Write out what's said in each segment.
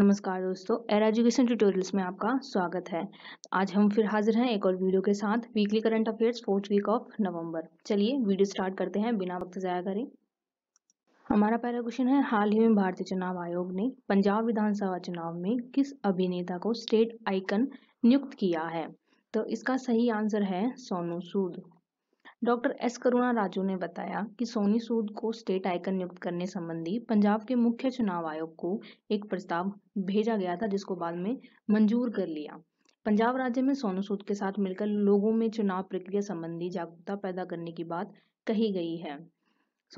नमस्कार दोस्तों air education tutorials में आपका स्वागत है आज हम फिर हाजिर हैं एक और वीडियो के साथ weekly current affairs fourth week of November चलिए वीडियो स्टार्ट करते हैं बिना वक्त ज़ाया करें हमारा पहला क्वेश्चन है हाल ही में भारतीय चुनाव आयोग ने पंजाब विधानसभा चुनाव में किस अभिनेता को स्टेट आइकन नियुक्त किया है तो इसका सही आंसर है सोनू सूद डॉक्टर एस करुणा राजू ने बताया कि सोनी सूद को स्टेट आइकन नियुक्त करने संबंधी पंजाब के मुख्य चुनाव आयोग को एक प्रस्ताव भेजा गया था जिसको बाद में मंजूर कर लिया पंजाब राज्य में सोनू सूद के साथ मिलकर लोगों में चुनाव प्रक्रिया संबंधी जागरूकता पैदा करने की बात कही गई है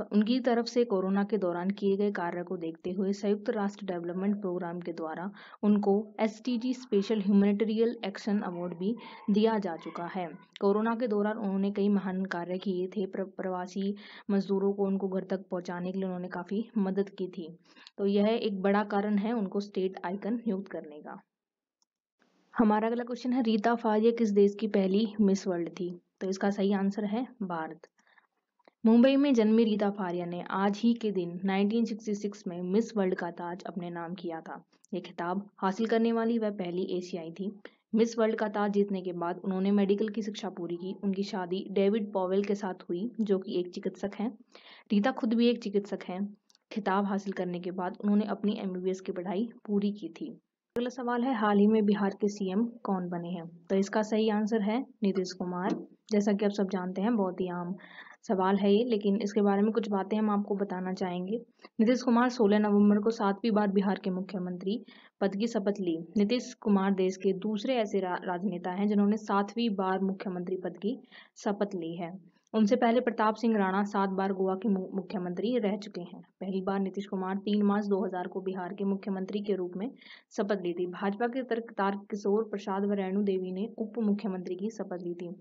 उनकी तरफ से कोरोना के दौरान किए गए कार्य को देखते हुए संयुक्त राष्ट्र डेवलपमेंट प्रोग्राम के द्वारा उनको S special humanitarian action award भी दिया जा चुका है कोरोना के दौरान उन्होंने कई महान कार्य किए थे प्रवासी मजदूरों को उनको घर तक पहुँचाने के लिए उन्होंने काफ़ी मदद की थी तो यह एक बड़ा कारण है उनको स्टेट आइकन नियुक्त करने का हमारा अगला क्वेश्चन है रीता फाजिया किस देश की पहली मिस वर्ल्ड थी तो इसका सही आंसर है भारत मुंबई में जन्मी रीता फारिया ने आज ही के दिन 1966 में मिस वर्ल्ड का ताज अपने नाम किया था ये खिताब हासिल करने वाली वह पहली एशियाई थी मिस वर्ल्ड का ताज जीतने के बाद उन्होंने मेडिकल की शिक्षा पूरी की उनकी शादी डेविड पॉवेल के साथ हुई जो कि एक चिकित्सक हैं रीता खुद भी एक चिकित्सक हैं खिताब हासिल करने के बाद उन्होंने अपनी एम की पढ़ाई पूरी की थी अगला सवाल है हाल ही में बिहार के सीएम कौन बने हैं तो इसका सही आंसर है नीतीश कुमार जैसा कि आप सब जानते हैं बहुत ही आम सवाल है ये लेकिन इसके बारे में कुछ बातें हम आपको बताना चाहेंगे नीतीश कुमार 16 नवंबर को सातवीं बार बिहार के मुख्यमंत्री पद की शपथ ली नीतीश कुमार देश के दूसरे ऐसे राजनेता हैं जिन्होंने सातवीं बार मुख्यमंत्री पद की शपथ ली है उनसे पहले प्रताप सिंह राणा सात बार गोवा के मुख्यमंत्री रह चुके हैं पहली बार नीतीश कुमार तीन मार्च 2000 को बिहार के मुख्यमंत्री के रूप में शपथ ली थी भाजपा के तार किशोर प्रसाद व रेणु देवी ने उप मुख्यमंत्री की शपथ ली थी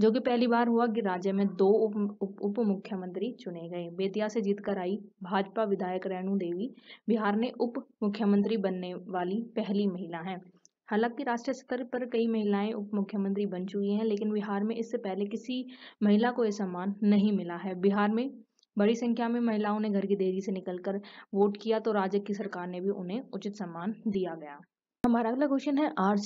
जो कि पहली बार हुआ कि राज्य में दो उप उप, उप मुख्यमंत्री चुने गए बेतिया से जीत कर आई भाजपा विधायक रेणु देवी बिहार ने उप मुख्यमंत्री बनने वाली पहली महिला है हालांकि राष्ट्रीय स्तर पर कई महिलाएं उप मुख्यमंत्री बन चुकी हैं लेकिन बिहार में इससे पहले किसी महिला को यह सम्मान नहीं मिला है बिहार में बड़ी संख्या में महिलाओं ने घर की देरी से निकलकर वोट किया तो राज्य की सरकार ने भी उन्हें उचित सम्मान दिया गया हमारा अगला क्वेश्चन है आर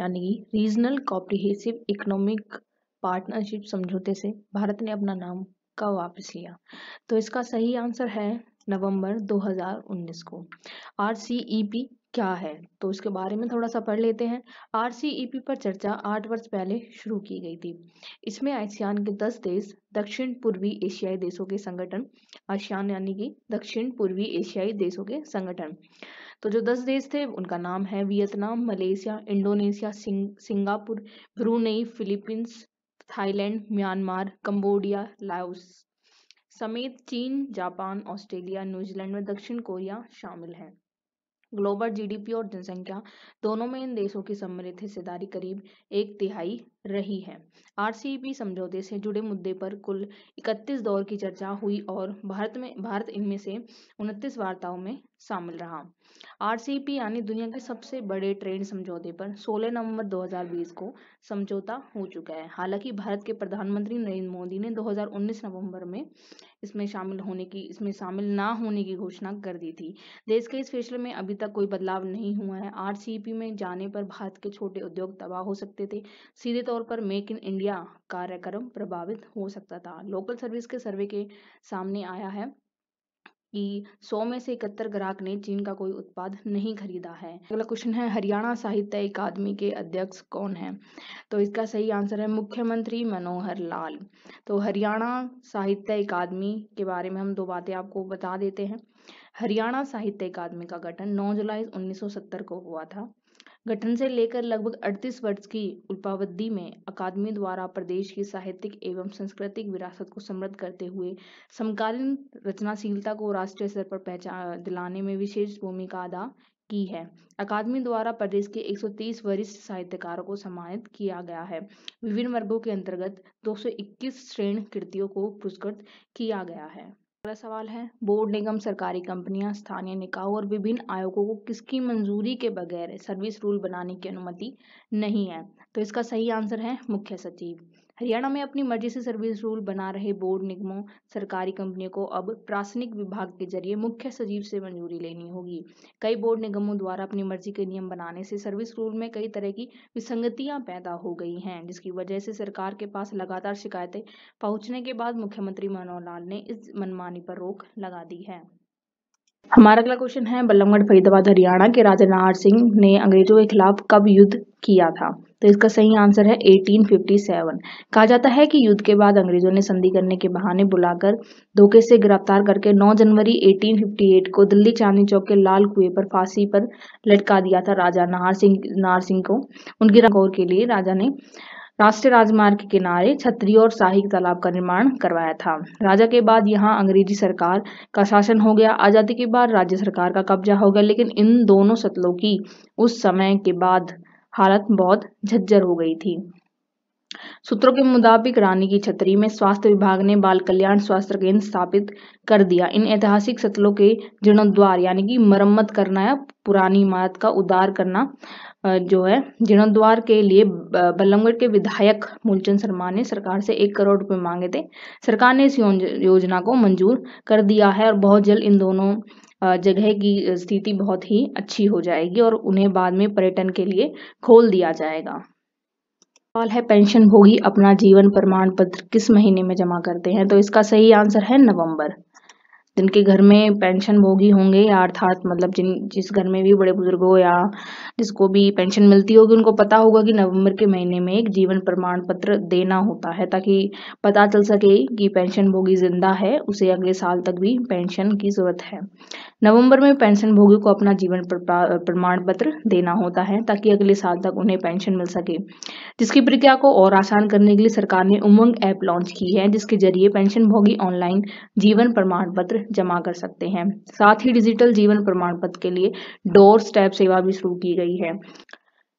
यानी रीजनल कॉम्प्रिहेंसिव इकोनॉमिक पार्टनरशिप समझौते से भारत ने अपना नाम का वापस लिया तो इसका सही आंसर है नवंबर 2019 को आर क्या है तो उसके बारे में थोड़ा सा पढ़ लेते हैं आर e पर चर्चा आठ वर्ष पहले शुरू की गई थी इसमें आसियान के दस देश दक्षिण पूर्वी एशियाई देशों के संगठन आसियान यानी कि दक्षिण पूर्वी एशियाई देशों के संगठन तो जो दस देश थे उनका नाम है Vietnam Malaysia Indonesia Sing, Singapore Brunei Philippines Thailand Myanmar Cambodia Laos समेत चीन जापान ऑस्ट्रेलिया न्यूजीलैंड में दक्षिण कोरिया शामिल हैं ग्लोबल जीडीपी और जनसंख्या दोनों में इन देशों की सम्मिलित हिस्सेदारी करीब एक तिहाई रही है आरसीईपी समझौते से जुड़े मुद्दे पर कुल 31 दौर की चर्चा हुई और भारत में भारत इनमें से उनतीस वार्ताओं में शामिल रहा आरसीईपी यानी दुनिया के सबसे बड़े ट्रेड समझौते पर 16 नवंबर 2020 को समझौता हो चुका है हालांकि भारत के प्रधानमंत्री नरेंद्र मोदी ने 2019 नवंबर में इसमें शामिल होने की इसमें शामिल ना होने की घोषणा कर दी थी देश के इस फैसले में अभी तक कोई बदलाव नहीं हुआ है आर में जाने पर भारत के छोटे उद्योग तबाह हो सकते थे सीधे तौर तौर पर मेक इन इंडिया कार्यक्रम प्रभावित हो सकता था लोकल सर्विस के सर्वे के सामने आया है कि 100 में से इकहत्तर ग्राहक ने चीन का कोई उत्पाद नहीं खरीदा है अगला क्वेश्चन है हरियाणा साहित्य अकादमी के अध्यक्ष कौन है तो इसका सही आंसर है मुख्यमंत्री मनोहर लाल तो हरियाणा साहित्य अकादमी के बारे में हम दो बातें आपको बता देते हैं हरियाणा साहित्य अकादमी का गठन 9 जुलाई 1970 को हुआ था गठन से लेकर लगभग 38 वर्ष की उल्पावधि में अकादमी द्वारा प्रदेश की साहित्यिक एवं सांस्कृतिक विरासत को समृद्ध करते हुए समकालीन रचनाशीलता को राष्ट्रीय स्तर पर पहचान दिलाने में विशेष भूमिका अदा की है अकादमी द्वारा प्रदेश के 130 वरिष्ठ साहित्यकारों को सम्मानित किया गया है विभिन्न वर्गों के अंतर्गत 221 श्रेणी कृतियों को पुरस्कृत किया गया है अगला सवाल है बोर्ड निगम सरकारी कंपनियां स्थानीय निकायों और विभिन्न आयोगों को किसकी मंजूरी के बगैर सर्विस रूल बनाने की अनुमति नहीं है तो इसका सही आंसर है मुख्य सचिव हरियाणा में अपनी मर्जी से सर्विस रूल बना रहे बोर्ड निगमों सरकारी कंपनियों को अब प्रासनिक विभाग के जरिए मुख्य सचिव से मंजूरी लेनी होगी कई बोर्ड निगमों द्वारा अपनी मर्जी के नियम बनाने से सर्विस रूल में कई तरह की विसंगतियां पैदा हो गई हैं जिसकी वजह से सरकार के पास लगातार शिकायतें पहुंचने के बाद मुख्यमंत्री मनोहर लाल ने इस मनमानी पर रोक लगा दी है हमारा अगला क्वेश्चन है बल्लभगढ़ फरीदाबाद हरियाणा के राजा नार सिंह ने अंग्रेजों के खिलाफ कब युद्ध किया था तो इसका सही आंसर है 1857 कहा जाता है कि युद्ध के बाद अंग्रेजों ने संधि करने के बहाने बुलाकर धोखे से गिरफ्तार करके 9 जनवरी 1858 को दिल्ली चांदनी चौक के लाल कुएं पर फांसी पर लटका दिया था राजा नाहर सिंह नाहर सिंह को उनकी गौर के लिए राजा ने राष्ट्रीय राजमार्ग के किनारे छत्री और शाही तालाब का निर्माण करवाया था राजा के बाद यहाँ अंग्रेजी सरकार का शासन हो गया आज़ादी के बाद राज्य सरकार का कब्जा हो गया लेकिन इन दोनों सतलों की उस समय के बाद हालत बहुत झज्जर हो गई थी सूत्रों के मुताबिक रानी की छतरी में स्वास्थ्य विभाग ने बाल कल्याण स्वास्थ्य केंद्र स्थापित कर दिया इन ऐतिहासिक सतलों के जीर्णोद्वार यानी कि मरम्मत करना या पुरानी इमारत का उद्धार करना जो है जीर्णोद्वार के लिए बल्लभगढ़ के विधायक मूलचंद शर्मा ने सरकार से एक करोड़ रुपए मांगे थे सरकार ने इस योजना को मंजूर कर दिया है और बहुत जल्द इन दोनों जगह की स्थिति बहुत ही अच्छी हो जाएगी और उन्हें बाद में पर्यटन के लिए खोल दिया जाएगा सवाल है पेंशन भोगी अपना जीवन प्रमाण पत्र किस महीने में जमा करते हैं तो इसका सही आंसर है नवंबर जिनके घर में पेंशन भोगी होंगे या अर्थात मतलब जिन जिस घर में भी बड़े हो या जिसको भी पेंशन मिलती होगी उनको पता होगा कि नवंबर के महीने में एक जीवन प्रमाण पत्र देना होता है ताकि पता चल सके कि पेंशन भोगी जिंदा है उसे अगले साल तक भी पेंशन की जरूरत है नवंबर में पेंशन भोगी को अपना जीवन प्रमाण पत्र देना होता है ताकि अगले साल तक उन्हें पेंशन मिल सके जिसकी प्रक्रिया को और आसान करने के लिए सरकार ने उमंग ऐप लॉन्च की है जिसके जरिए पेंशन भोगी ऑनलाइन जीवन प्रमाण पत्र जमा कर सकते हैं साथ ही डिजिटल जीवन प्रमाण पत्र के लिए डोर स्टेप सेवा भी शुरू की गई है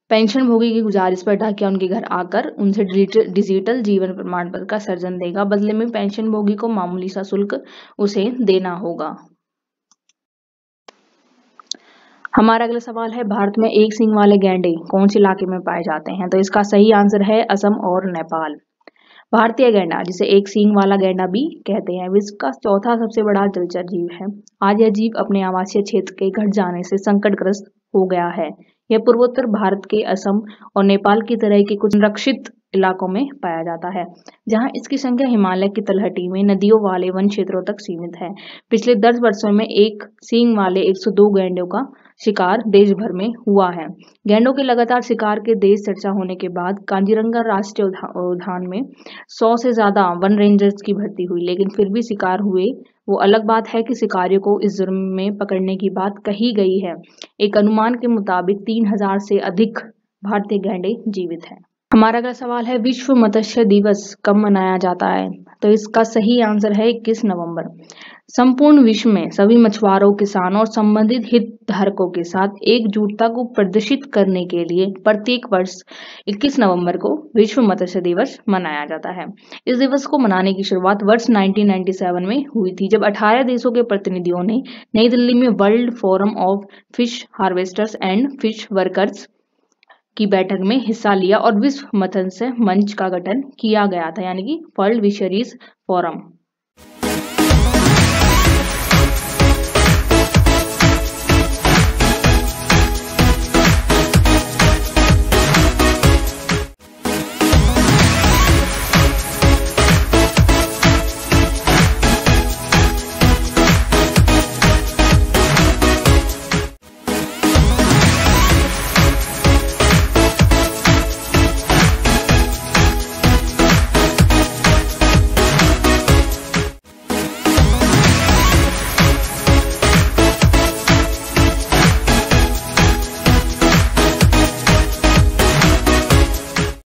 पेंशन भोगी की गुजारिश पर ढाकिया उनके घर आकर उनसे डिजिटल जीवन प्रमाण पत्र का सर्जन देगा बदले में पेंशन भोगी को मामूली सा शुल्क उसे देना होगा हमारा अगला सवाल है भारत में एक सिंग वाले गैंडे कौन से इलाके में पाए जाते हैं तो इसका सही आंसर है असम और नेपाल भारतीय गैंडा जिसे एक सींग वाला गैंडा भी कहते हैं विश्व का चौथा सबसे बड़ा जलचर जीव है आज यह जीव अपने आवासीय क्षेत्र के घट जाने से संकटग्रस्त हो गया है यह पूर्वोत्तर भारत के असम और नेपाल की तरह के कुछ संरक्षित इलाकों में पाया जाता है जहां इसकी संख्या हिमालय की तलहटी में नदियों वाले वन क्षेत्रों तक सीमित है पिछले दस वर्षों में एक सींग वाले दो गैंडों का शिकार देश भर में हुआ है गैंडों के लगातार शिकार के देश चर्चा होने के बाद कांजीरंगा राष्ट्रीय उद्यान में सौ से ज्यादा वन रेंजर्स की भर्ती हुई लेकिन फिर भी शिकार हुए वो अलग बात है कि शिकारियों को इस जुर्म में पकड़ने की बात कही गई है एक अनुमान के मुताबिक तीन हजार से अधिक भारतीय गैंडे जीवित हैं हमारा अगला सवाल है विश्व मत्स्य दिवस कब मनाया जाता है तो इसका सही आंसर है इक्कीस नवंबर संपूर्ण विश्व में सभी मछुआरों किसानों और संबंधित हितधारकों के साथ एकजुटता को प्रदर्शित करने के लिए प्रत्येक वर्ष 21 नवंबर को विश्व मत्स्य दिवस मनाया जाता है इस दिवस को मनाने की शुरुआत वर्ष 1997 में हुई थी जब 18 देशों के प्रतिनिधियों ने नई दिल्ली में world forum of fish harvesters and fish workers की बैठक में हिस्सा लिया और विश्व मत्स्य मंच का गठन किया गया था यानी कि वर्ल्ड फिशरीज फोरम